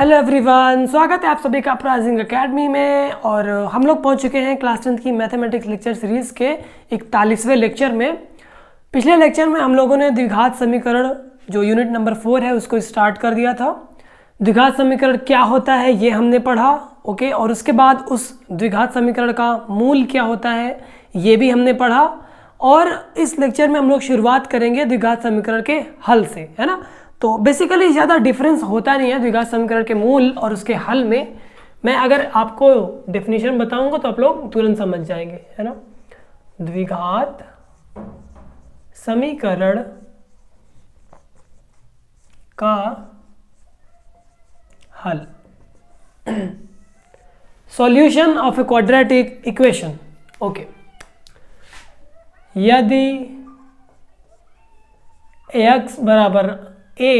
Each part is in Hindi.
हेलो एवरीवन स्वागत है आप सभी का अपराजिंग एकेडमी में और हम लोग पहुंच चुके हैं क्लास टेंथ की मैथमेटिक्स लेक्चर सीरीज़ के इकतालीसवें लेक्चर में पिछले लेक्चर में हम लोगों ने द्विघात समीकरण जो यूनिट नंबर फोर है उसको स्टार्ट कर दिया था द्विघात समीकरण क्या होता है ये हमने पढ़ा ओके और उसके बाद उस द्विघात समीकरण का मूल क्या होता है ये भी हमने पढ़ा और इस लेक्चर में हम लोग शुरुआत करेंगे द्विघात समीकरण के हल से है ना तो बेसिकली ज़्यादा डिफरेंस होता नहीं है द्विघात समीकरण के मूल और उसके हल में मैं अगर आपको डेफिनेशन बताऊंगा तो आप लोग तुरंत समझ जाएंगे है ना द्विघात समीकरण का हल solution of a quadratic equation okay यदि एक्स बराबर ए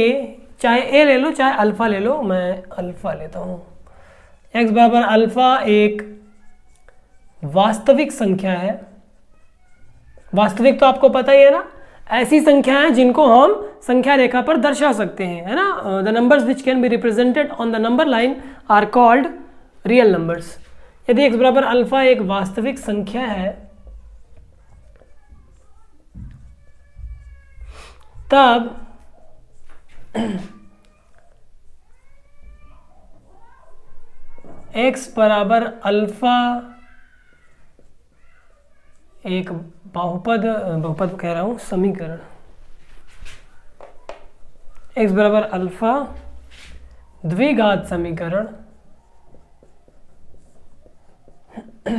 चाहे ए ले लो चाहे अल्फ़ा ले लो मैं अल्फ़ा लेता हूँ एक्स बराबर अल्फ़ा एक वास्तविक संख्या है वास्तविक तो आपको पता ही है ना ऐसी संख्या है जिनको हम संख्या रेखा पर दर्शा सकते हैं है ना the numbers which can be represented on the number line are called real numbers यदि एक्स बराबर अल्फा एक वास्तविक संख्या है तब एक्स बराबर अल्फा एक बहुपद बहुपद कह रहा हूं समीकरण एक्स बराबर अल्फा द्विघात समीकरण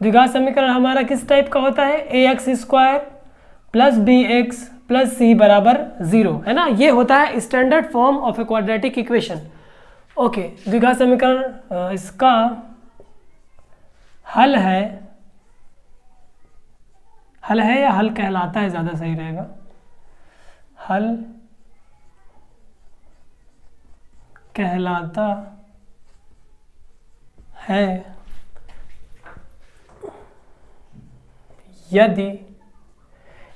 द्विघात समीकरण हमारा किस टाइप का होता है a x square plus B x plus c बराबर जीरो है ना ये होता है standard form of a quadratic equation okay द्विघा समीकरण इसका हल है हल है या हल कहलाता है ज़्यादा सही रहेगा हल कहलाता है यदि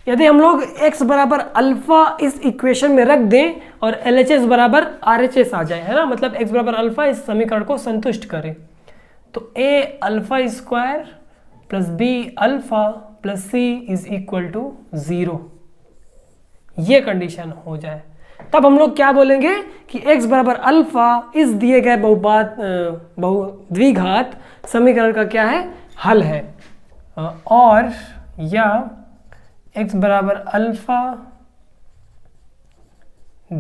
यदि हम लोग x बराबर अल्फा इस इक्वेशन में रख दें और एल एच एस बराबर आर एच एस आ जाए है ना मतलब x बराबर अल्फा इस समीकरण को संतुष्ट करें तो a alpha square plus b alpha plus c is equal to zero ये कंडीशन हो जाए तब हम लोग क्या बोलेंगे कि x बराबर अल्फा इस दिए गए बहुपात बहु द्विघात समीकरण का क्या है हल है और या एक्स बराबर अल्फ़ा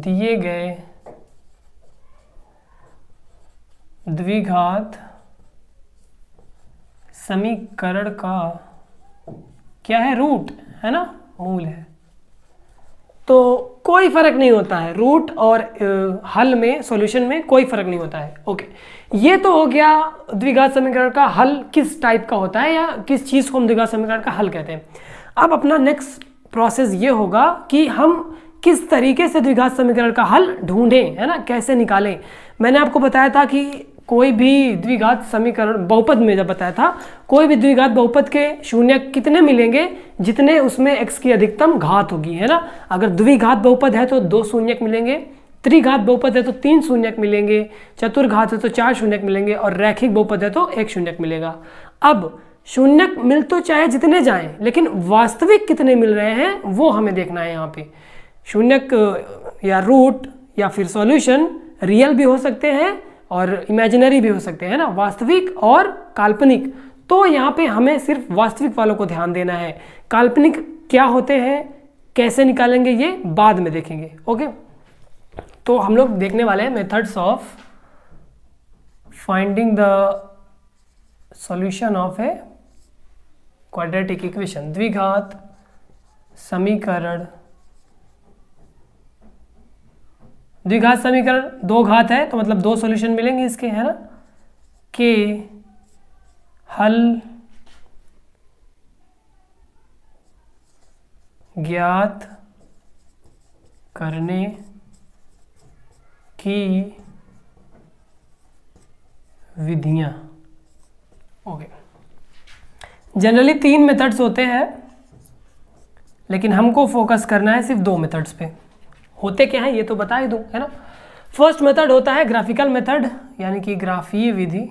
दिए गए द्विघात समीकरण का क्या है रूट है ना मूल है तो कोई फर्क नहीं होता है रूट और हल में सॉल्यूशन में कोई फर्क नहीं होता है ओके ये तो हो गया द्विघात समीकरण का हल किस टाइप का होता है या किस चीज़ को हम द्विघात समीकरण का हल कहते हैं अब अपना नेक्स्ट प्रोसेस ये होगा कि हम किस तरीके से द्विघात समीकरण का हल ढूंढें है ना कैसे निकालें मैंने आपको बताया था कि कोई भी द्विघात समीकरण बहुपद में जब बताया था कोई भी द्विघात बहुपद के शून्य कितने मिलेंगे जितने उसमें x की अधिकतम घात होगी है ना अगर द्विघात बहुपद है तो दो शून्यक मिलेंगे त्रिघात बहुपद है तो तीन शून्यक मिलेंगे चतुर्घात है तो चार शून्यक मिलेंगे और रैखिक बहुपद है तो एक शून्यक मिलेगा अब शून्य मिल तो चाहे जितने जाएं लेकिन वास्तविक कितने मिल रहे हैं वो हमें देखना है यहाँ पे शून्य या रूट या फिर सॉल्यूशन रियल भी हो सकते हैं और इमेजिनरी भी हो सकते हैं ना वास्तविक और काल्पनिक तो यहाँ पे हमें सिर्फ वास्तविक वालों को ध्यान देना है काल्पनिक क्या होते हैं कैसे निकालेंगे ये बाद में देखेंगे ओके तो हम लोग देखने वाले हैं methods of finding the solution of a quadratic equation द्विघात समीकरण द्विघात समीकरण दो घात है तो मतलब दो सॉल्यूशन मिलेंगे इसके है ना के हल ज्ञात करने की विधियां ओके okay. जनरली तीन मेथड्स होते हैं लेकिन हमको फोकस करना है सिर्फ दो मेथड्स पे होते क्या हैं ये तो बता ही दूँ है ना फर्स्ट मेथड होता है ग्राफिकल मेथड यानी कि ग्राफीय विधि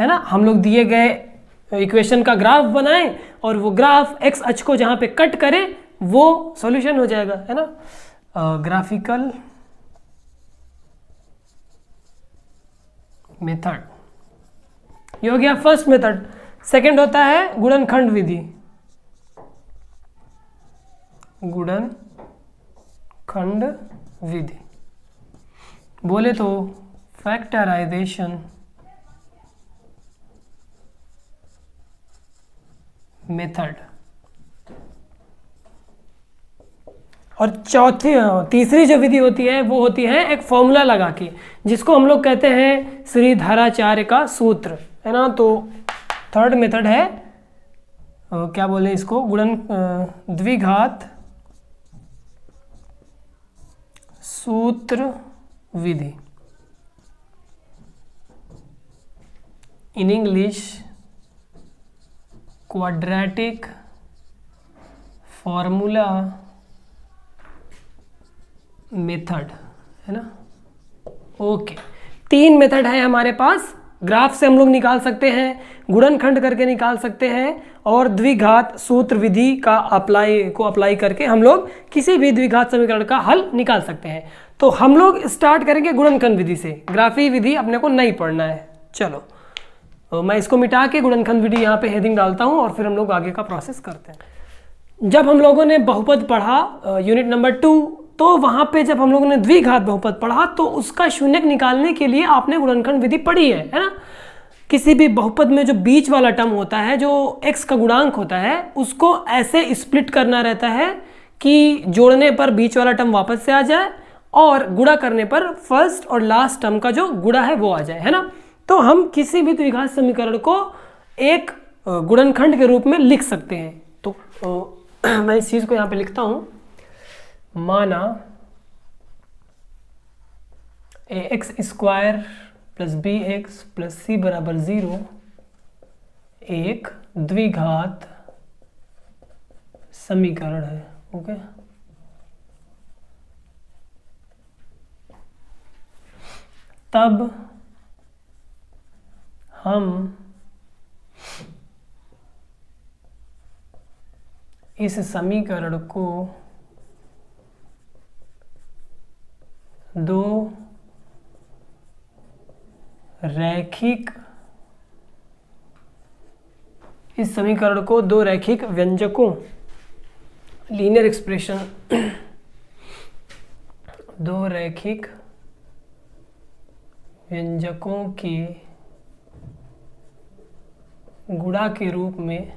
है ना हम लोग दिए गए इक्वेशन का ग्राफ बनाएं और वो ग्राफ एक्स अच को जहां पे कट करें वो सॉल्यूशन हो जाएगा है ना ग्राफिकल uh, मेथड ये हो गया फर्स्ट मेथड सेकंड होता है गुणनखंड विधि गुणन खंड विधि बोले तो फैक्टराइजेशन मेथड और चौथी तीसरी जो विधि होती है वो होती है एक फॉर्मूला लगा के जिसको हम लोग कहते हैं श्रीधराचार्य का सूत्र है ना तो थर्ड मेथड है क्या बोले इसको गुणन द्विघात सूत्र विधि in English quadratic formula method है ना ओके तीन मेथड है हमारे पास ग्राफ से हम लोग निकाल सकते हैं गुणनखंड करके निकाल सकते हैं और द्विघात सूत्र विधि का अप्लाई को अप्लाई करके हम लोग किसी भी द्विघात समीकरण का हल निकाल सकते हैं तो हम लोग स्टार्ट करेंगे गुणनखंड विधि से ग्राफी विधि अपने को नहीं पढ़ना है चलो तो मैं इसको मिटा के गुणनखंड विधि यहाँ पे हेडिंग डालता हूँ और फिर हम लोग आगे का प्रोसेस करते हैं जब हम लोगों ने बहुपद पढ़ा यूनिट नंबर टू तो वहाँ पे जब हम लोगों ने द्विघात बहुपद पढ़ा तो उसका शून्यक निकालने के लिए आपने गुणनखंड विधि पढ़ी है है ना किसी भी बहुपद में जो बीच वाला टर्म होता है जो एक्स का गुणांक होता है उसको ऐसे स्प्लिट करना रहता है कि जोड़ने पर बीच वाला टर्म वापस से आ जाए और गुड़ा करने पर फर्स्ट और लास्ट टर्म का जो गुड़ा है वो आ जाए है ना तो हम किसी भी द्विघात समीकरण को एक गुणनखंड के रूप में लिख सकते हैं तो मैं इस चीज़ को यहाँ पे लिखता हूँ माना a x square plus B x plus c बराबर ज़ीरो एक द्विघात समीकरण है ओके तब हम इस समीकरण को दो रैखिक इस समीकरण को दो रैखिक व्यंजकों लीनियर एक्सप्रेशन दो रैखिक व्यंजकों के गुड़ा के रूप में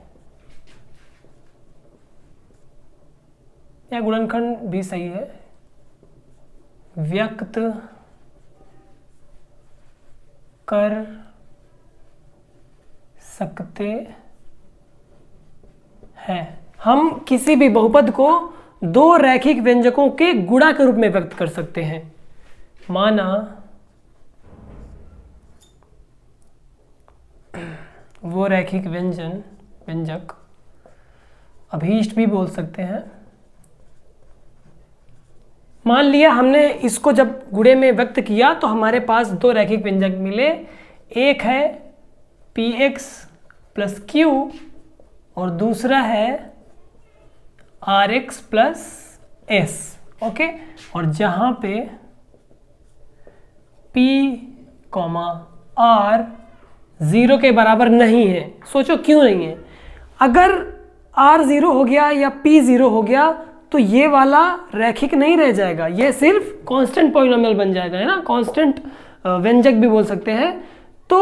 या गुणनखंड भी सही है व्यक्त कर सकते हैं हम किसी भी बहुपद को दो रैखिक व्यंजकों के गुणा के रूप में व्यक्त कर सकते हैं माना वो रैखिक व्यंजन व्यंजक अभीष्ट भी बोल सकते हैं मान लिया हमने इसको जब गुड़े में व्यक्त किया तो हमारे पास दो रैखिक व्यंजक मिले एक है पी एक्स प्लस क्यू और दूसरा है r x plus s okay और जहां पे पी कॉमा आर ज़ीरो के बराबर नहीं है सोचो क्यों नहीं है अगर आर ज़ीरो हो गया या पी ज़ीरो हो गया तो ये वाला रैखिक नहीं रह जाएगा ये सिर्फ कांस्टेंट पॉइनोमियल बन जाएगा है ना कांस्टेंट व्यंजक भी बोल सकते हैं तो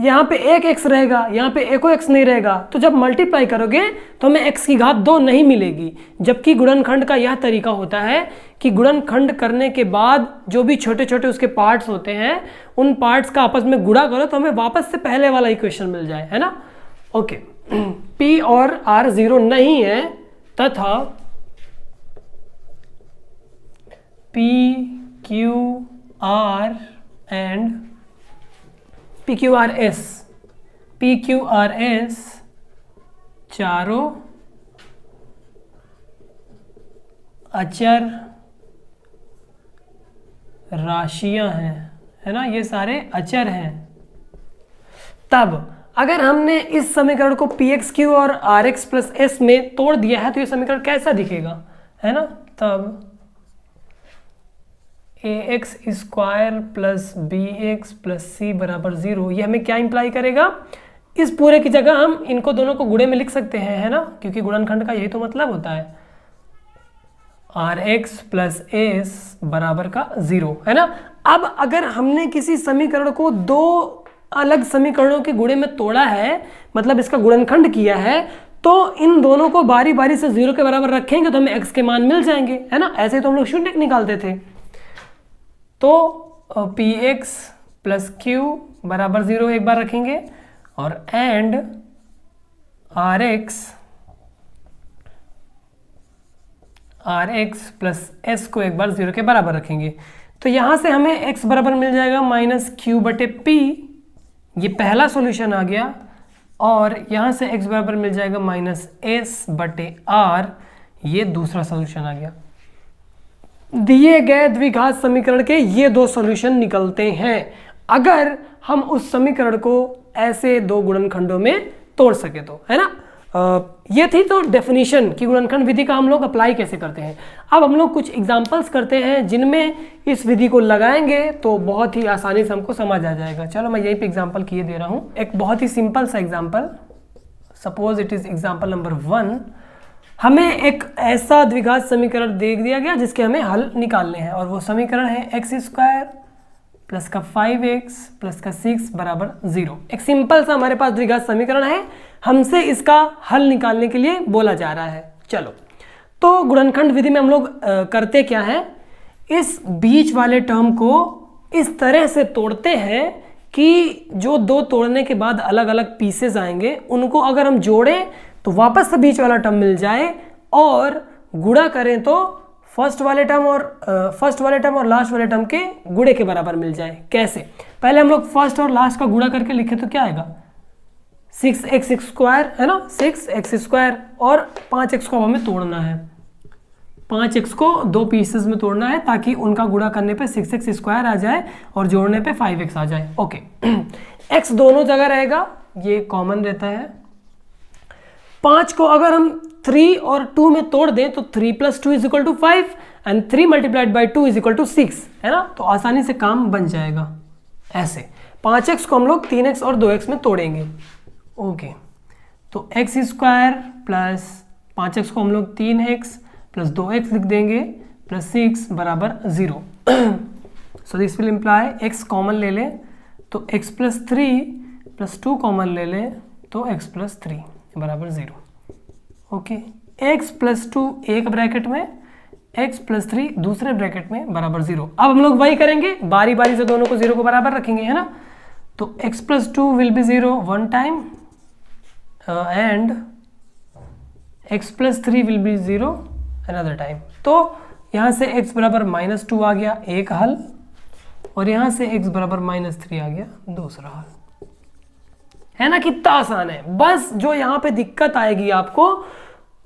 यहाँ पे एक एक्स रहेगा यहाँ पे एको एक्स नहीं रहेगा तो जब मल्टीप्लाई करोगे तो हमें एक्स की घात दो नहीं मिलेगी जबकि गुणनखंड का यह तरीका होता है कि गुणनखंड करने के बाद जो भी छोटे छोटे उसके पार्ट्स होते हैं उन पार्ट्स का आपस में गुड़ा करो तो हमें वापस से पहले वाला इक्वेशन मिल जाए है ना ओके पी और आर जीरो नहीं है तथा p q r and p q r s p q r s चारों अचर राशियां हैं है ना ये सारे अचर हैं तब अगर हमने इस समीकरण को पी एक्स क्यू और आर एक्स प्लस एस में तोड़ दिया है तो ये समीकरण कैसा दिखेगा है ना तब a x square plus B x plus c बराबर ज़ीरो ये हमें क्या इम्प्लाई करेगा इस पूरे की जगह हम इनको दोनों को गुड़े में लिख सकते हैं है ना क्योंकि गुणनखंड का यही तो मतलब होता है आर एक्स प्लस एस बराबर का ज़ीरो है ना अब अगर हमने किसी समीकरण को दो अलग समीकरणों के गुड़े में तोड़ा है मतलब इसका गुणनखंड किया है तो इन दोनों को बारी बारी से जीरो के बराबर रखेंगे तो हमें एक्स के मान मिल जाएंगे है ना ऐसे तो हम लोग शून्य निकालते थे तो पी एक्स प्लस क्यू बराबर ज़ीरो एक बार रखेंगे और and r x r x plus s को एक बार ज़ीरो के बराबर रखेंगे तो यहाँ से हमें x बराबर मिल जाएगा माइनस क्यू बटे पी ये पहला सॉल्यूशन आ गया और यहाँ से x बराबर मिल जाएगा माइनस एस बटे आर ये दूसरा सॉल्यूशन आ गया दिए गए द्विघात समीकरण के ये दो सॉल्यूशन निकलते हैं अगर हम उस समीकरण को ऐसे दो गुणनखंडों में तोड़ सके तो है ना आ, ये थी तो डेफिनेशन कि गुणनखंड विधि का हम लोग अप्लाई कैसे करते हैं अब हम लोग कुछ एग्जाम्पल्स करते हैं जिनमें इस विधि को लगाएंगे तो बहुत ही आसानी से हमको समझ आ जाएगा चलो मैं यही पे एग्जाम्पल किए दे रहा हूँ एक बहुत ही सिंपल सा example suppose it is example number one हमें एक ऐसा द्विघात समीकरण दे दिया गया जिसके हमें हल निकालने हैं और वो समीकरण है एक्स स्क्वायर प्लस का फाइव एक्स प्लस का सिक्स बराबर जीरो एक सिंपल सा हमारे पास द्विघात समीकरण है हमसे इसका हल निकालने के लिए बोला जा रहा है चलो तो गुणनखंड विधि में हम लोग करते क्या है इस बीच वाले टर्म को इस तरह से तोड़ते हैं कि जो दो तोड़ने के बाद अलग अलग पीसेज आएंगे उनको अगर हम जोड़ें तो वापस से बीच वाला टर्म मिल जाए और गुड़ा करें तो फर्स्ट वाले टर्म और फर्स्ट वाले टर्म और लास्ट वाले टर्म के गुड़े के बराबर मिल जाए कैसे पहले हम लोग फर्स्ट और लास्ट का गुड़ा करके लिखे तो क्या आएगा सिक्स एक्स स्क्वायर है ना सिक्स एक्स स्क्वायर और पाँच एक्स को हमें तोड़ना है पाँच एक्स को दो पीसेस में तोड़ना है ताकि उनका गुड़ा करने पे सिक्स एक्स स्क्वायर आ जाए और जोड़ने पे फाइव एक्स आ जाए ओके एक्स दोनों जगह रहेगा ये कॉमन रहता है पाँच को अगर हम थ्री और टू में तोड़ दें तो three plus two is equal to five and three multiplied by two is equal to six है ना तो आसानी से काम बन जाएगा ऐसे पाँच एक्स को हम लोग तीन एक्स और दो एक्स में तोड़ेंगे ओके तो एक्स स्क्वायर प्लस पाँच एक्स को हम लोग तीन एक्स प्लस दो एक्स लिख देंगे प्लस सिक्स बराबर zero so this will imply x common ले लें तो x plus three plus two common ले लें तो एक्स प्लस थ्री बराबर zero okay x plus two एक ब्रैकेट में एक्स प्लस थ्री दूसरे ब्रैकेट में बराबर जीरो अब हम लोग वही करेंगे बारी बारी से दोनों को जीरो को बराबर रखेंगे है ना तो x plus two will be zero one time and x plus three will be zero another time तो यहाँ से एक्स बराबर माइनस टू आ गया एक हल और यहाँ से एक्स बराबर माइनस थ्री आ गया दूसरा हल है ना कितना आसान है बस जो यहाँ पे दिक्कत आएगी आपको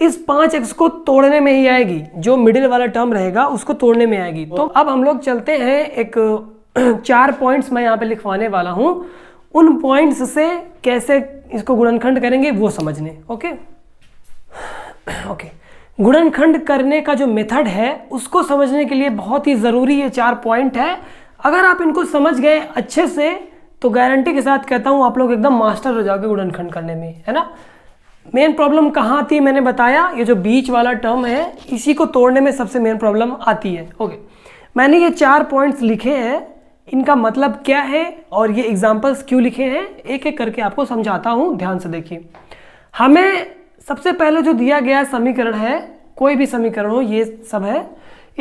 इस पांच एक्स को तोड़ने में ही आएगी जो मिडिल वाला टर्म रहेगा उसको तोड़ने में आएगी तो अब हम लोग चलते हैं एक चार पॉइंट्स मैं यहाँ पे लिखवाने वाला हूँ उन पॉइंट्स से कैसे इसको गुणनखंड करेंगे वो समझने ओके ओके गुणनखंड करने का जो मेथड है उसको समझने के लिए बहुत ही ज़रूरी ये चार पॉइंट है अगर आप इनको समझ गए अच्छे से तो गारंटी के साथ कहता हूँ आप लोग एकदम मास्टर हो जाओगे उड़नखंड करने में है ना मेन प्रॉब्लम कहाँ आती है मैंने बताया ये जो बीच वाला टर्म है इसी को तोड़ने में सबसे मेन प्रॉब्लम आती है ओके मैंने ये चार पॉइंट्स लिखे हैं इनका मतलब क्या है और ये एग्जाम्पल्स क्यों लिखे हैं एक एक करके आपको समझाता हूँ ध्यान से देखिए हमें सबसे पहले जो दिया गया समीकरण है कोई भी समीकरण हो ये सब है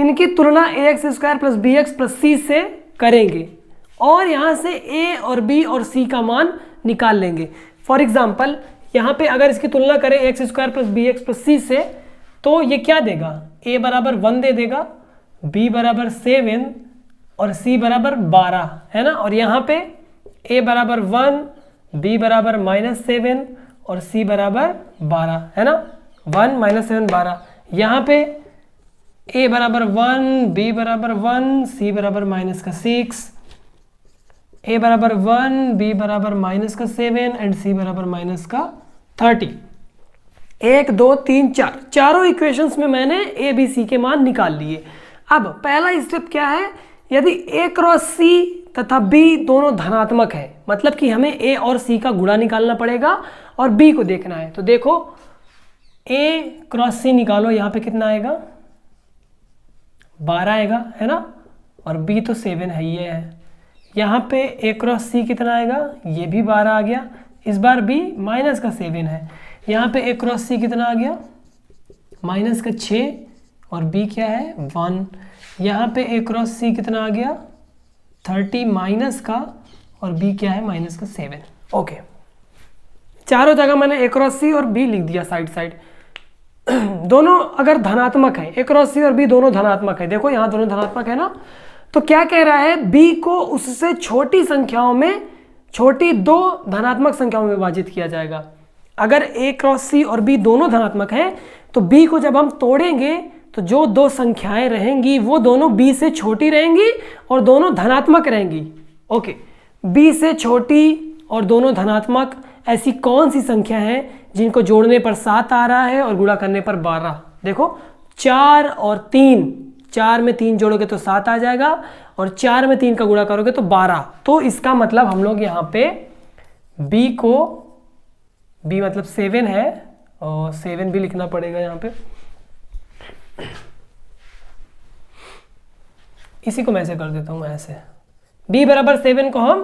इनकी तुलना a x square plus B x plus सी से करेंगे और यहाँ से ए और बी और सी का मान निकाल लेंगे फॉर एग्जाम्पल यहाँ पे अगर इसकी तुलना करें x square plus B x plus सी से तो ये क्या देगा ए बराबर वन दे देगा बी बराबर सेवन और सी बराबर बारह है ना और यहाँ पे ए बराबर वन बी बराबर माइनस सेवन और सी बराबर बारह है ना वन माइनस सेवन बारह यहाँ पे ए बराबर वन बी बराबर वन सी बराबर माइनस का सिक्स ए बराबर वन बी बराबर माइनस का सेवन एंड सी बराबर माइनस का थर्टी एक दो तीन चार चारों इक्वेशंस में मैंने ए बी सी के मान निकाल लिए अब पहला स्टेप क्या है यदि ए क्रॉस सी तथा बी दोनों धनात्मक है मतलब कि हमें ए और सी का गुड़ा निकालना पड़ेगा और बी को देखना है तो देखो ए क्रॉस सी निकालो यहाँ पे कितना आएगा बारह आएगा है ना और बी तो सेवन है ही है यहाँ पे ए क्रॉस सी कितना आएगा ये भी बारह आ गया इस बार बी माइनस का सेवन है यहाँ पे ए क्रॉस सी कितना आ गया माइनस का छ और बी क्या है वन यहाँ पे ए क्रॉस सी कितना आ गया थर्टी माइनस का और बी क्या है माइनस का सेवन ओके चारों जगह मैंने ए क्रॉस सी और बी लिख दिया साइड साइड दोनों अगर धनात्मक है ए क्रॉस सी और बी दोनों धनात्मक है देखो यहाँ दोनों धनात्मक है ना तो क्या कह रहा है बी को उससे छोटी संख्याओं में छोटी दो धनात्मक संख्याओं में विभाजित किया जाएगा अगर ए क्रॉस सी और बी दोनों धनात्मक हैं तो बी को जब हम तोड़ेंगे तो जो दो संख्याएं रहेंगी वो दोनों बी से छोटी रहेंगी और दोनों धनात्मक रहेंगी ओके बी से छोटी और दोनों धनात्मक ऐसी कौन सी संख्या है जिनको जोड़ने पर सात आ रहा है और गुणा करने पर बारह देखो चार और तीन चार में तीन जोड़ोगे तो सात आ जाएगा और चार में तीन का गुणा करोगे तो बारह तो इसका मतलब हम लोग यहाँ पे बी को बी मतलब सेवन है और सेवन भी लिखना पड़ेगा यहाँ पे इसी को मैं ऐसे कर देता हूँ ऐसे बी बराबर सेवन को हम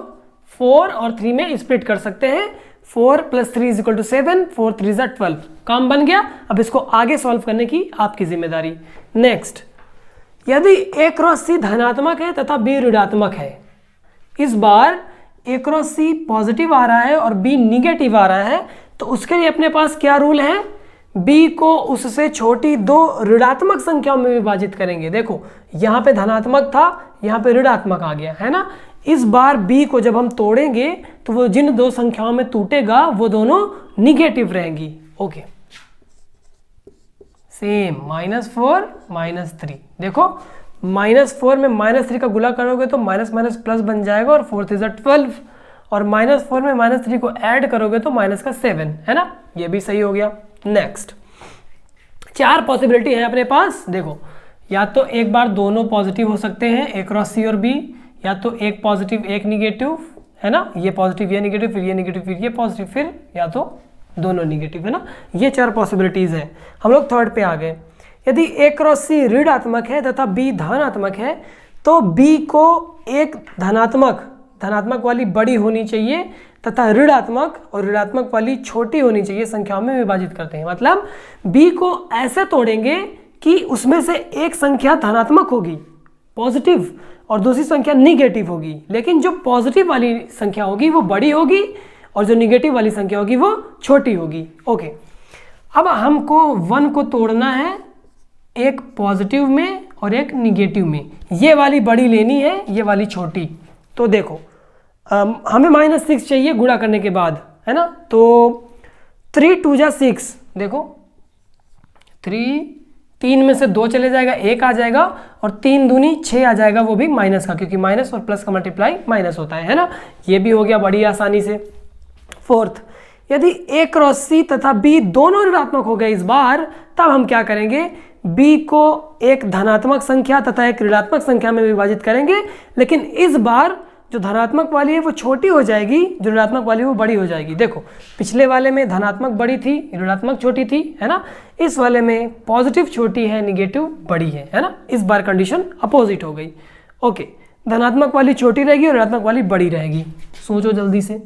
फोर और थ्री में स्प्लिट कर सकते हैं four plus three is equal to seven four three ज़ा ट्वेल्व काम बन गया अब इसको आगे सॉल्व करने की आपकी जिम्मेदारी नेक्स्ट यदि एक क्रॉस सी धनात्मक है तथा बी ऋणात्मक है इस बार ए क्रॉस सी पॉजिटिव आ रहा है और बी निगेटिव आ रहा है तो उसके लिए अपने पास क्या रूल है बी को उससे छोटी दो ऋणात्मक संख्याओं में विभाजित करेंगे देखो यहाँ पे धनात्मक था यहाँ पे ऋणात्मक आ गया है ना इस बार बी को जब हम तोड़ेंगे तो वो जिन दो संख्याओं में टूटेगा वो दोनों निगेटिव रहेंगी okay same minus four minus three देखो माइनस फोर में माइनस थ्री का गुला करोगे तो माइनस माइनस प्लस बन जाएगा और फोर थ्री ट्वेल्व और माइनस फोर में माइनस थ्री को ऐड करोगे तो माइनस का सेवन है ना ये भी सही हो गया नेक्स्ट चार पॉसिबिलिटी है अपने पास देखो या तो एक बार दोनों पॉजिटिव हो सकते हैं ए क्रॉस सी और बी या तो एक पॉजिटिव एक निगेटिव है ना ये पॉजिटिव ये निगेटिव फिर ये निगेटिव फिर ये पॉजिटिव फिर या तो दोनों निगेटिव है ना ये चार पॉसिबिलिटीज़ हैं हम लोग थर्ड पे आ गए यदि ए क्रॉस सी ऋणात्मक है तथा बी धनात्मक है तो बी को एक धनात्मक धनात्मक वाली बड़ी होनी चाहिए तथा ऋणात्मक और ऋणात्मक वाली छोटी होनी चाहिए संख्याओं में विभाजित करते हैं मतलब बी को ऐसे तोड़ेंगे कि उसमें से एक संख्या धनात्मक होगी पॉजिटिव और दूसरी संख्या निगेटिव होगी लेकिन जो पॉजिटिव वाली संख्या होगी वो बड़ी होगी और जो निगेटिव वाली संख्या होगी वो छोटी होगी ओके अब हमको वन को तोड़ना है एक पॉजिटिव में और एक निगेटिव में ये वाली बड़ी लेनी है ये वाली छोटी तो देखो हमें माइनस सिक्स चाहिए गुड़ा करने के बाद है ना तो थ्री टू जा सिक्स देखो थ्री तीन में से दो चले जाएगा एक आ जाएगा और तीन दूनी छः आ जाएगा वो भी माइनस का क्योंकि माइनस और प्लस का मल्टीप्लाई माइनस होता है है ना ये भी हो गया बड़ी आसानी से फोर्थ यदि ए क्रॉस सी तथा बी दोनों ऋणात्मक हो गए इस बार तब हम क्या करेंगे b को एक धनात्मक संख्या तथा एक ऋणात्मक संख्या में विभाजित करेंगे लेकिन इस बार जो धनात्मक वाली है वो छोटी हो जाएगी जो ऋणात्मक वाली है वो बड़ी हो जाएगी देखो पिछले वाले में धनात्मक बड़ी थी ऋणात्मक छोटी थी है ना इस वाले में पॉजिटिव छोटी है निगेटिव बड़ी है है ना इस बार कंडीशन अपोजिट हो गई ओके धनात्मक वाली छोटी रहेगी और ऋणात्मक वाली बड़ी रहेगी सोचो जल्दी से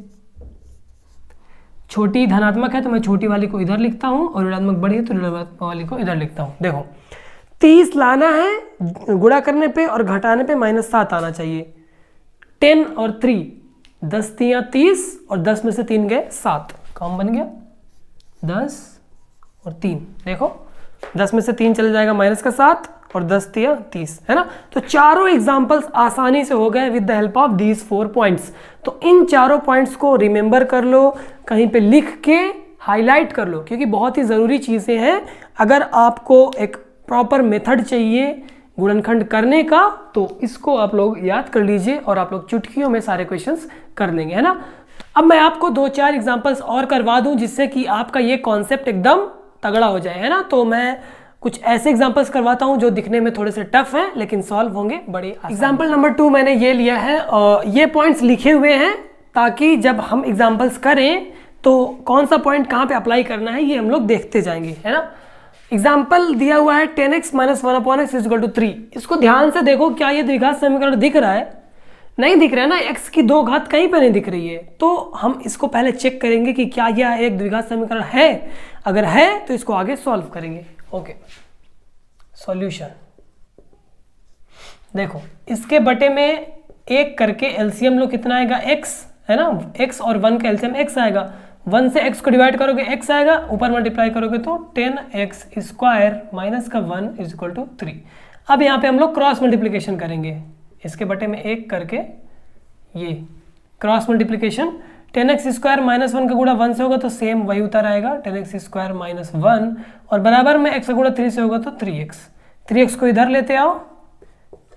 छोटी धनात्मक है तो मैं छोटी वाली को इधर लिखता हूँ और ऋणात्मक बड़ी है तो ऋणात्मक वाली को इधर लिखता हूँ देखो तीस लाना है गुड़ा करने पे और घटाने पे माइनस सात आना चाहिए टेन और थ्री दस तिया तीस और दस में से तीन गए सात कौन बन गया दस और तीन देखो दस में से तीन चले जाएगा माइनस का सात और दस तिया तीस है ना तो चारों एग्जाम्पल्स आसानी से हो गए with the help of these four points तो इन चारों पॉइंट्स को रिमेंबर कर लो कहीं पे लिख के हाईलाइट कर लो क्योंकि बहुत ही ज़रूरी चीज़ें हैं अगर आपको एक प्रॉपर मेथड चाहिए गुणनखंड करने का तो इसको आप लोग याद कर लीजिए और आप लोग चुटकियों में सारे क्वेश्चंस कर लेंगे है ना अब मैं आपको दो चार एग्जांपल्स और करवा दूं जिससे कि आपका ये कॉन्सेप्ट एकदम तगड़ा हो जाए है ना तो मैं कुछ ऐसे एग्जाम्पल्स करवाता हूँ जो दिखने में थोड़े से टफ हैं लेकिन सॉल्व होंगे बड़े एग्जाम्पल नंबर टू मैंने ये लिया है और ये पॉइंट्स लिखे हुए हैं ताकि जब हम एग्जाम्पल्स करें तो कौन सा पॉइंट कहाँ पे अप्लाई करना है ये हम लोग देखते जाएंगे है ना एग्जाम्पल दिया हुआ है ten x minus one upon x equal to three इसको ध्यान से देखो क्या ये द्विघात समीकरण दिख रहा है नहीं दिख रहा है ना एक्स की दो घात कहीं पर नहीं दिख रही है तो हम इसको पहले चेक करेंगे कि क्या यह एक द्विघात समीकरण है अगर है तो इसको आगे सॉल्व करेंगे ओके सॉल्यूशन देखो इसके बटे में एक करके एलसीएम लो कितना आएगा एक्स है ना एक्स और वन का एलसीएम एक्स आएगा वन से एक्स को डिवाइड करोगे एक्स आएगा ऊपर मल्टीप्लाई करोगे तो टेन एक्स स्क्वायर माइनस का one is equal to three अब यहाँ पे हम लोग क्रॉस मल्टीप्लीकेशन करेंगे इसके बटे में एक करके ये cross multiplication ten x square minus one का गुड़ा वन से होगा तो सेम वही उतर आएगा ten x square minus one और बराबर में एक्स का गुड़ा थ्री से होगा तो थ्री एक्स थ्री एक्स को इधर लेते आओ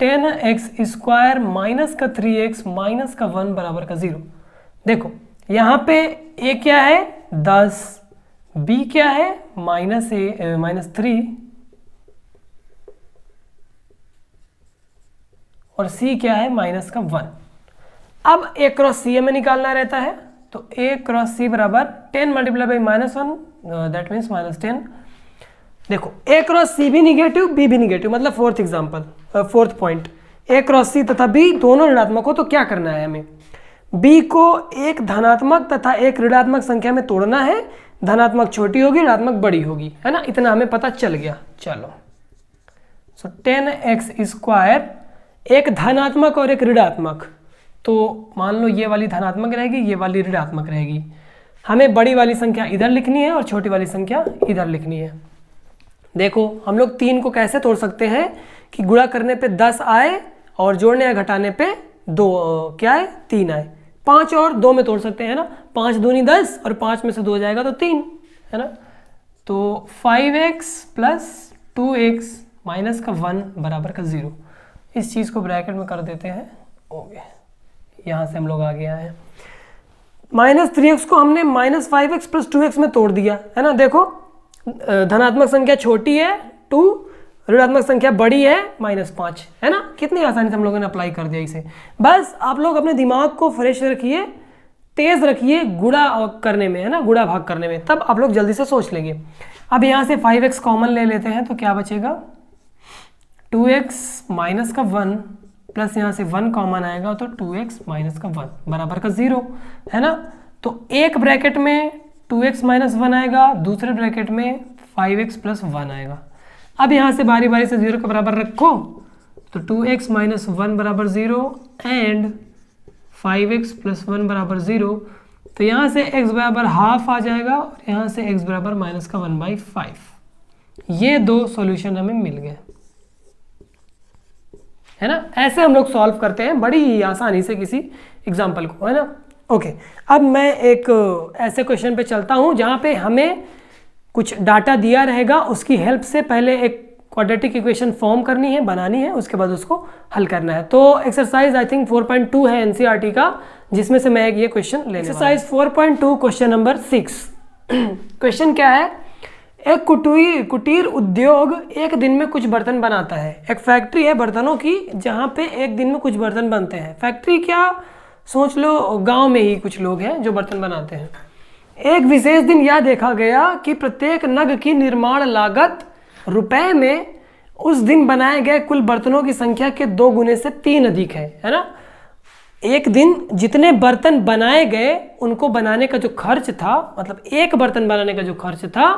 टेन एक्स स्क्वायर माइनस का थ्री एक्स माइनस का वन बराबर का जीरो देखो यहाँ पे ए क्या है दस बी क्या है माइनस ए माइनस थ्री और सी क्या है माइनस का वन अब ए क्रॉस सी में निकालना रहता है तो ए क्रॉस सी बराबर ten multiply by minus one that means minus ten देखो ए क्रॉस सी भी निगेटिव बी भी निगेटिव मतलब fourth example fourth point A cross C तथा बी दोनों ऋणात्मक हो तो क्या करना है हमें बी को एक धनात्मक तथा एक ऋणात्मक संख्या में तोड़ना है धनात्मक छोटी होगी ऋणात्मक बड़ी होगी है ना इतना हमें पता चल गया चलो सो टेन एक्स स्क्वायर एक धनात्मक और एक ऋणात्मक तो मान लो ये वाली धनात्मक रहेगी ये वाली ऋणात्मक रहेगी हमें बड़ी वाली संख्या इधर लिखनी है और छोटी वाली संख्या इधर लिखनी है देखो हम लोग तीन को कैसे तोड़ सकते हैं कि गुणा करने पे दस आए और जोड़ने या घटाने पे दो क्या है तीन आए पाँच और दो में तोड़ सकते हैं ना पाँच दूनी दस और पाँच में से दो जाएगा तो तीन है ना तो five x plus two x minus का वन बराबर का ज़ीरो इस चीज़ को ब्रैकेट में कर देते हैं ओके यहाँ से हम लोग आ गया है माइनस थ्री एक्स को हमने minus five x plus two x में तोड़ दिया है ना देखो धनात्मक संख्या छोटी है टू ऋणात्मक संख्या बड़ी है माइनस पाँच है ना कितनी आसानी से हम लोगों ने अप्लाई कर दिया इसे बस आप लोग अपने दिमाग को फ्रेश रखिए तेज़ रखिए गुड़ा करने में है ना गुड़ा भाग करने में तब आप लोग जल्दी से सोच लेंगे अब यहाँ से फाइव कॉमन ले लेते हैं तो क्या बचेगा टू एक्स माइनस का वन प्लस यहाँ से वन कॉमन आएगा तो टू एक्स माइनस का वन बराबर का ज़ीरो है ना तो एक ब्रैकेट में टू एक्स माइनस वन आएगा दूसरे ब्रैकेट में फाइव एक्स प्लस वन आएगा अब यहाँ से बारी बारी से ज़ीरो के बराबर रखो तो टू एक्स माइनस वन बराबर zero and five x plus one बराबर ज़ीरो तो यहाँ से एक्स बराबर हाफ आ जाएगा और यहाँ से एक्स बराबर माइनस का वन बाई फाइव ये दो सॉल्यूशन हमें मिल गए है ना ऐसे हम लोग सॉल्व करते हैं बड़ी आसानी से किसी एग्जाम्पल को है ना ओके अब मैं एक uh, ऐसे क्वेश्चन पे चलता हूँ जहाँ पे हमें कुछ डाटा दिया रहेगा उसकी हेल्प से पहले एक क्वाड्रेटिक इक्वेशन फॉर्म करनी है बनानी है उसके बाद उसको हल करना है तो एक्सरसाइज आई थिंक 4.2 है एनसीईआरटी e का जिसमें से मैं एक ये question four exercise 4.2 question number six question क्या है एक कुटीर कुटीर उद्योग एक दिन में कुछ बर्तन बनाता है एक फैक्ट्री है बर्तनों की जहाँ पे एक दिन में कुछ बर्तन बनते हैं फैक्ट्री क्या सोच लो गांव में ही कुछ लोग हैं जो बर्तन बनाते हैं एक विशेष दिन यह देखा गया कि प्रत्येक नग की निर्माण लागत रुपए में उस दिन बनाए गए कुल बर्तनों की संख्या के दो गुने से तीन अधिक है है ना एक दिन जितने बर्तन बनाए गए उनको बनाने का जो खर्च था मतलब एक बर्तन बनाने का जो खर्च था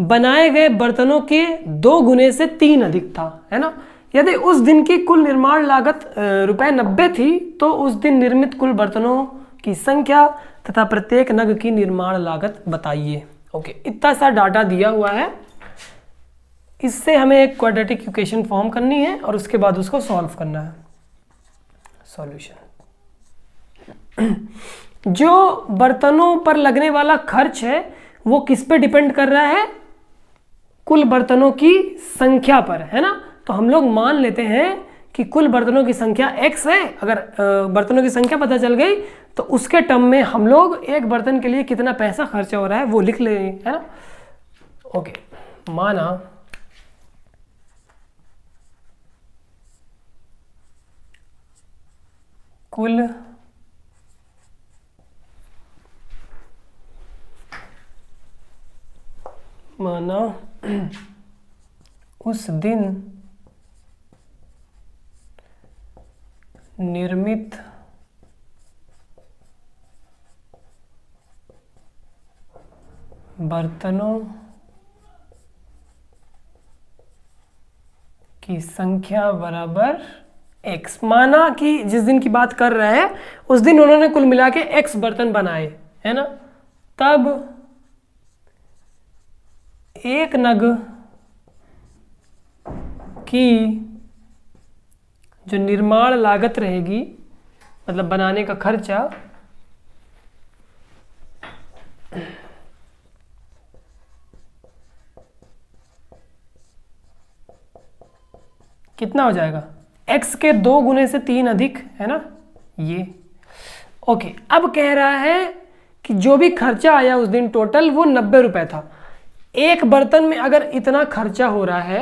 बनाए गए बर्तनों के दो गुने से तीन अधिक था है ना यदि उस दिन की कुल निर्माण लागत रुपए नब्बे थी तो उस दिन निर्मित कुल बर्तनों की संख्या तथा प्रत्येक नग की निर्माण लागत बताइए ओके इतना सा डाटा दिया हुआ है इससे हमें एक क्वाड्रेटिक इक्वेशन फॉर्म करनी है और उसके बाद उसको सॉल्व करना है सॉल्यूशन जो बर्तनों पर लगने वाला खर्च है वो किस पे डिपेंड कर रहा है कुल बर्तनों की संख्या पर है ना तो हम लोग मान लेते हैं कि कुल बर्तनों की संख्या x है अगर बर्तनों की संख्या पता चल गई तो उसके टर्म में हम लोग एक बर्तन के लिए कितना पैसा खर्चा हो रहा है वो लिख ले है ना ओके माना कुल माना उस दिन निर्मित बर्तनों की संख्या बराबर एक्स माना कि जिस दिन की बात कर रहे हैं उस दिन उन्होंने कुल मिला के एक्स बर्तन बनाए है ना तब एक नग की जो निर्माण लागत रहेगी मतलब बनाने का खर्चा कितना हो जाएगा x के दो गुने से तीन अधिक है ना ये ओके अब कह रहा है कि जो भी खर्चा आया उस दिन टोटल वो नब्बे रुपए था एक बर्तन में अगर इतना खर्चा हो रहा है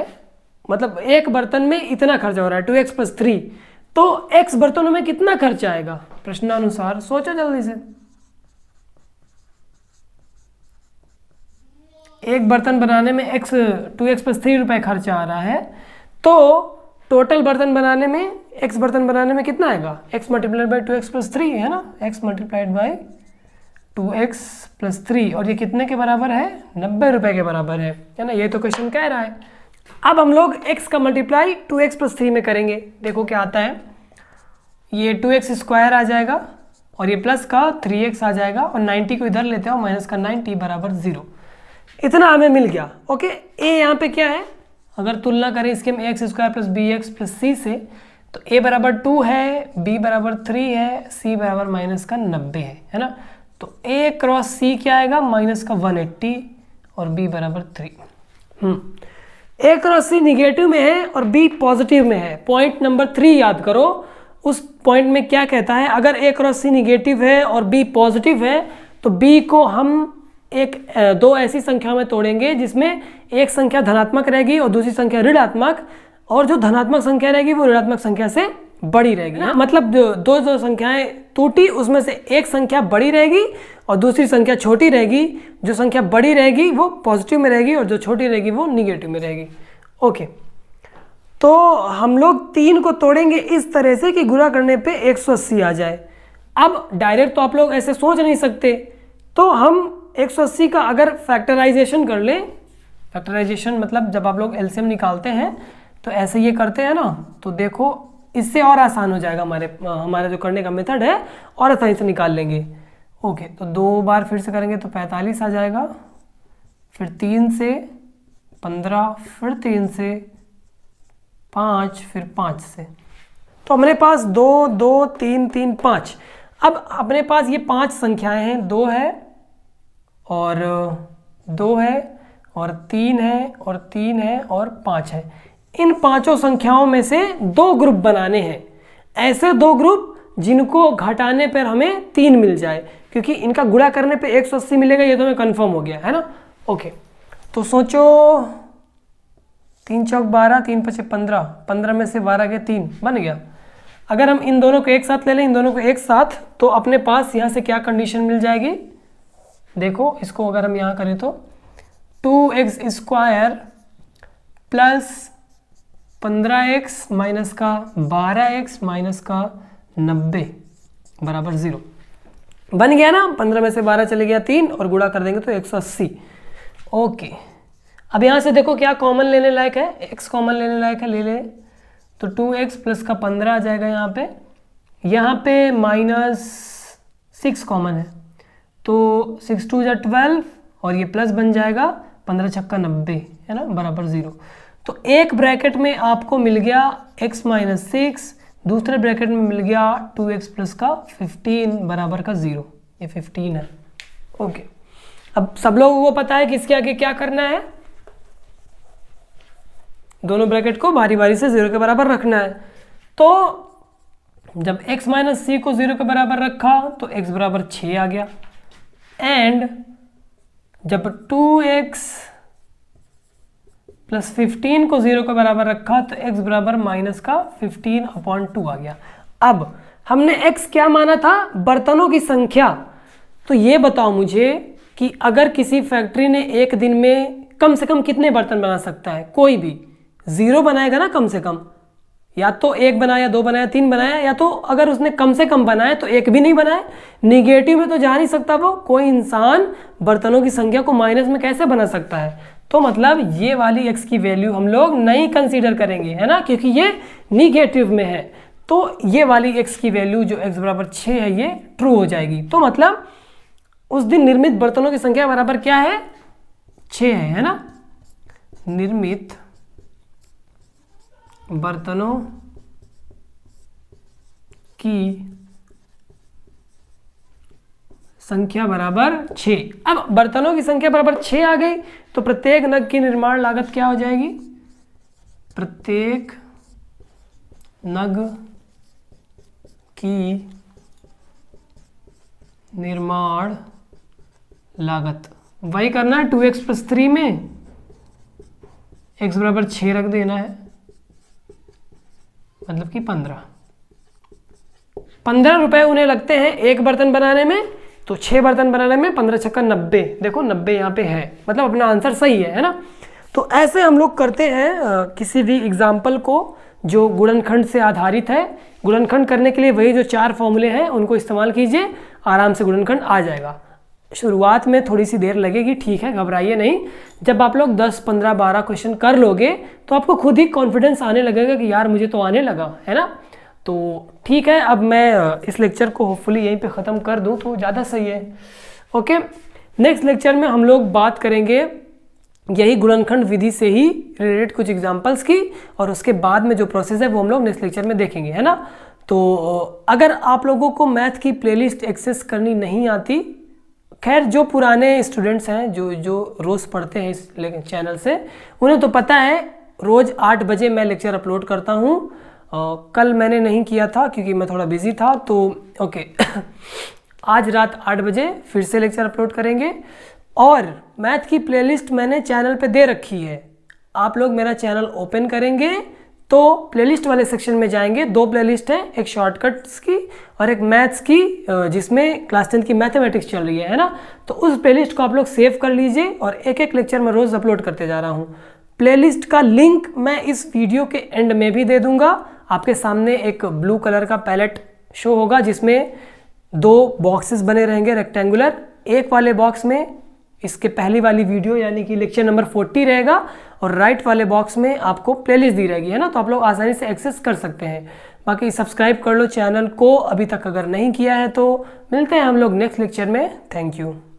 मतलब एक बर्तन में इतना खर्चा हो रहा है टू एक्स प्लस थ्री तो एक्स बर्तनों में कितना खर्चा आएगा प्रश्नानुसार सोचो जल्दी से एक बर्तन बनाने में x two x plus three रुपए खर्चा आ रहा है तो टोटल बर्तन बनाने में एक्स बर्तन बनाने में कितना आएगा x multiplied by two x plus three है ना x multiplied by two x plus three और ये कितने के बराबर है नब्बे रुपए के बराबर है है ना ये तो क्वेश्चन कह रहा है अब हम लोग x का multiply two x plus three में करेंगे देखो क्या आता है ये टू एक्स स्क्वायर आ जाएगा और ये प्लस का थ्री एक्स आ जाएगा और नाइन्टी को इधर लेते हो माइनस का नाइन्टी बराबर ज़ीरो इतना हमें मिल गया ओके ए यहाँ पे क्या है अगर तुलना करें इसके हम x square plus B x plus सी से तो ए बराबर टू है बी बराबर थ्री है सी बराबर माइनस का नब्बे है है ना तो ए क्रॉस सी क्या आएगा माइनस का 180 और बी बराबर three A cross C negative में है और बी पॉजिटिव में है पॉइंट नंबर थ्री याद करो उस पॉइंट में क्या कहता है अगर ए क्रॉस सी निगेटिव है और बी पॉजिटिव है तो बी को हम एक दो ऐसी संख्या में तोड़ेंगे जिसमें एक संख्या धनात्मक रहेगी और दूसरी संख्या ऋणात्मक और जो धनात्मक संख्या रहेगी वो ऋणात्मक संख्या से बड़ी रहेगी ना हाँ? मतलब दो जो संख्याएं टूटी उसमें से एक संख्या बड़ी रहेगी और दूसरी संख्या छोटी रहेगी जो संख्या बड़ी रहेगी वो पॉजिटिव में रहेगी और जो छोटी रहेगी वो निगेटिव में रहेगी ओके तो हम लोग तीन को तोड़ेंगे इस तरह से कि गुरा करने पे 180 आ जाए अब डायरेक्ट तो आप लोग ऐसे सोच नहीं सकते तो हम 180 का अगर फैक्टराइजेशन कर लें फैक्टराइजेशन मतलब जब आप लोग एल्सियम निकालते हैं तो ऐसे ये करते हैं ना तो देखो इससे और आसान हो जाएगा हमारे हमारा जो करने का मेथड है और आसानी से निकाल लेंगे ओके तो दो बार फिर से करेंगे तो पैंतालीस आ जाएगा फिर तीन से पंद्रह फिर तीन से पाँच फिर पाँच से तो हमारे पास दो दो तीन तीन पाँच अब अपने पास ये पांच संख्याएं हैं दो है और दो है और तीन है और तीन है और पाँच है इन पांचों संख्याओं में से दो ग्रुप बनाने हैं ऐसे दो ग्रुप जिनको घटाने पर हमें तीन मिल जाए क्योंकि इनका गुड़ा करने पे 180 मिलेगा ये तो हमें कंफर्म हो गया है ना ओके तो सोचो तीन चौक बारह तीन पचे पंद्रह पंद्रह में से बारह के तीन बन गया अगर हम इन दोनों को एक साथ ले लें इन दोनों को एक साथ तो अपने पास यहाँ से क्या कंडीशन मिल जाएगी देखो इसको अगर हम यहाँ करें तो टू एक्स स्क्वायर प्लस पंद्रह एक्स माइनस का बारह एक्स माइनस का नब्बे बराबर ज़ीरो बन गया ना पंद्रह में से बारह चले गया तीन और गुड़ा कर देंगे तो एक सौ अस्सी ओके अब यहाँ से देखो क्या कॉमन लेने लायक है एक्स कॉमन लेने लायक है ले ले तो टू एक्स प्लस का पंद्रह आ जाएगा यहाँ पे यहाँ पे माइनस सिक्स कॉमन है तो सिक्स टू या ट्वेल्व और ये प्लस बन जाएगा पंद्रह छक्का नब्बे है ना बराबर ज़ीरो तो एक ब्रैकेट में आपको मिल गया x माइनस सिक्स दूसरे ब्रैकेट में मिल गया टू एक्स प्लस का फिफ्टीन बराबर का ज़ीरो ये 15 है ओके okay. अब सब लोगों को पता है कि इसके आगे क्या करना है दोनों ब्रैकेट को बारी बारी से ज़ीरो के बराबर रखना है तो जब x माइनस सी को ज़ीरो के बराबर रखा तो x बराबर छ आ गया एंड जब 2x प्लस फिफ्टीन को जीरो के बराबर रखा तो एक्स बराबर माइनस का फिफ्टीन अपॉन टू आ गया अब हमने एक्स क्या माना था बर्तनों की संख्या तो ये बताओ मुझे कि अगर किसी फैक्ट्री ने एक दिन में कम से कम कितने बर्तन बना सकता है कोई भी ज़ीरो बनाएगा ना कम से कम या तो एक बनाया दो बनाया तीन बनाया या तो अगर उसने कम से कम बनाया तो एक भी नहीं बनाया निगेटिव में तो जा नहीं सकता वो कोई इंसान बर्तनों की संख्या को माइनस में कैसे बना सकता है तो मतलब ये वाली एक्स की वैल्यू हम लोग नहीं कंसीडर करेंगे है ना क्योंकि ये निगेटिव में है तो ये वाली एक्स की वैल्यू जो एक्स बराबर छः है ये ट्रू हो जाएगी तो मतलब उस दिन निर्मित बर्तनों की संख्या बराबर क्या है छ है है ना निर्मित बर्तनों की संख्या बराबर छ अब बर्तनों की संख्या बराबर छ आ गई तो प्रत्येक नग की निर्माण लागत क्या हो जाएगी प्रत्येक नग की निर्माण लागत वही करना है टू एक्स प्लस थ्री में एक्स बराबर छ रख देना है मतलब कि पंद्रह पंद्रह रुपए उन्हें लगते हैं एक बर्तन बनाने में तो छः बर्तन बनाने में पंद्रह छक्का नब्बे देखो नब्बे यहाँ पे है मतलब अपना आंसर सही है है ना तो ऐसे हम लोग करते हैं किसी भी एग्जाम्पल को जो गुणनखंड से आधारित है गुणनखंड करने के लिए वही जो चार फॉर्मूले हैं उनको इस्तेमाल कीजिए आराम से गुणनखंड आ जाएगा शुरुआत में थोड़ी सी देर लगेगी ठीक है घबराइए नहीं जब आप लोग 10, 15, 12 क्वेश्चन कर लोगे तो आपको खुद ही कॉन्फिडेंस आने लगेगा कि यार मुझे तो आने लगा है ना तो ठीक है अब मैं इस लेक्चर को होपफुली यहीं पे ख़त्म कर दूँ तो ज़्यादा सही है ओके नेक्स्ट लेक्चर में हम लोग बात करेंगे यही गुणनखंड विधि से ही रिलेटेड कुछ एग्जाम्पल्स की और उसके बाद में जो प्रोसेस है वो हम लोग नेक्स्ट लेक्चर में देखेंगे है ना तो अगर आप लोगों को मैथ की प्ले एक्सेस करनी नहीं आती खैर जो पुराने स्टूडेंट्स हैं जो जो रोज़ पढ़ते हैं इस चैनल से उन्हें तो पता है रोज़ आठ बजे मैं लेक्चर अपलोड करता हूँ कल मैंने नहीं किया था क्योंकि मैं थोड़ा बिजी था तो ओके आज रात आठ बजे फिर से लेक्चर अपलोड करेंगे और मैथ की प्लेलिस्ट मैंने चैनल पे दे रखी है आप लोग मेरा चैनल ओपन करेंगे तो प्लेलिस्ट वाले सेक्शन में जाएंगे दो प्लेलिस्ट हैं एक शॉर्टकट्स की और एक मैथ्स की जिसमें क्लास टेंथ की मैथमेटिक्स चल रही है है ना तो उस प्लेलिस्ट को आप लोग सेव कर लीजिए और एक एक लेक्चर में रोज़ अपलोड करते जा रहा हूँ प्लेलिस्ट का लिंक मैं इस वीडियो के एंड में भी दे दूँगा आपके सामने एक ब्लू कलर का पैलेट शो होगा जिसमें दो बॉक्सेस बने रहेंगे रेक्टेंगुलर एक वाले बॉक्स में इसके पहली वाली वीडियो यानी कि लेक्चर नंबर 40 रहेगा और राइट वाले बॉक्स में आपको प्लेलिस्ट दी रहेगी है ना तो आप लोग आसानी से एक्सेस कर सकते हैं बाकी सब्सक्राइब कर लो चैनल को अभी तक अगर नहीं किया है तो मिलते हैं हम लोग नेक्स्ट लेक्चर में थैंक यू